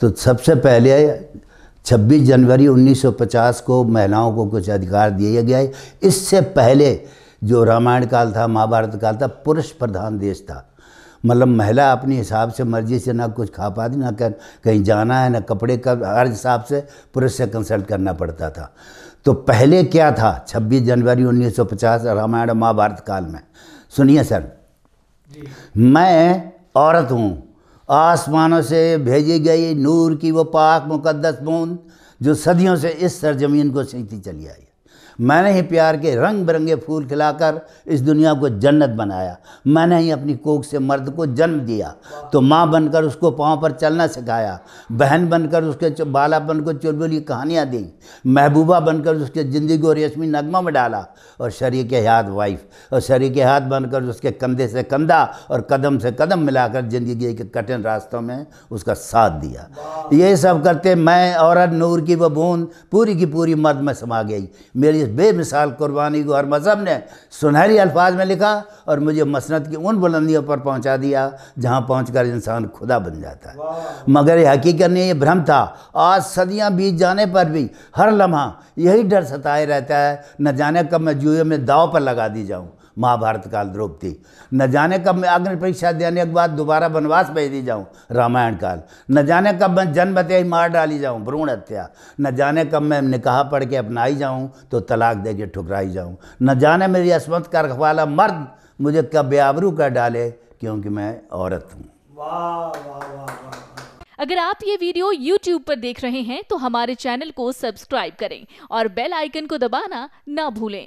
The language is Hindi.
तो सबसे पहले 26 जनवरी 1950 को महिलाओं को कुछ अधिकार दिया गया है इससे पहले जो रामायण काल था महाभारत काल था पुरुष प्रधान देश था मतलब महिला अपने हिसाब से मर्जी से ना कुछ खा पाती ना कहीं जाना है ना कपड़े का हर हिसाब से पुरुष से कंसल्ट करना पड़ता था तो पहले क्या था 26 जनवरी 1950 रामायण महाभारत काल में सुनिए सर मैं औरत हूँ आसमानों से भेजी गई नूर की वो पाक मुकद्दस बूंद जो सदियों से इस सरजमीन को सीखती चली आई मैंने ही प्यार के रंग बिरंगे फूल खिलाकर इस दुनिया को जन्नत बनाया मैंने ही अपनी कोख से मर्द को जन्म दिया तो माँ बनकर उसको पाँव पर चलना सिखाया बहन बनकर उसके बालापन को चुलबुली कहानियाँ दी महबूबा बनकर उसके ज़िंदगी को रेशमी नगमा में डाला और शरीक हाथ वाइफ और शरीक हाथ बनकर उसके कंधे से कंधा और कदम से कदम मिलाकर ज़िंदगी के कठिन रास्तों में उसका साथ दिया ये सब करते मैं औरत नूर की वह बूंद पूरी की पूरी मर्द में समा गई मेरी इस बेमिसाल कुर्बानी को हर मज़हब ने सुनहरी अल्फाज में लिखा और मुझे मसनत की उन बुलंदियों पर पहुंचा दिया जहां पहुंचकर इंसान खुदा बन जाता है मगर ये हकीकत नहीं ये भ्रम था आज सदियां बीत जाने पर भी हर लम्हा यही डर सताए रहता है न जाने कब मैं जुए में दाव पर लगा दी जाऊँ महाभारत काल द्रौपदी न जाने कब मैं अग्नि परीक्षा देने के बाद दोबारा वनवास भेज दी जाऊँ रामायण काल न जाने कब मैं जन्म हत्या ही मार डाली जाऊँ भ्रूण हत्या न जाने कब मैं निकाह पढ़ के अपनाई जाऊँ तो तलाक दे के ठुकराई जाऊँ न जाने मेरी असमत का रखवाला मर्द मुझे कब बेआबरू कर डाले क्योंकि मैं औरत हूँ अगर आप ये वीडियो YouTube पर देख रहे हैं तो हमारे चैनल को सब्सक्राइब करें और बेल आइकन को दबाना ना भूलें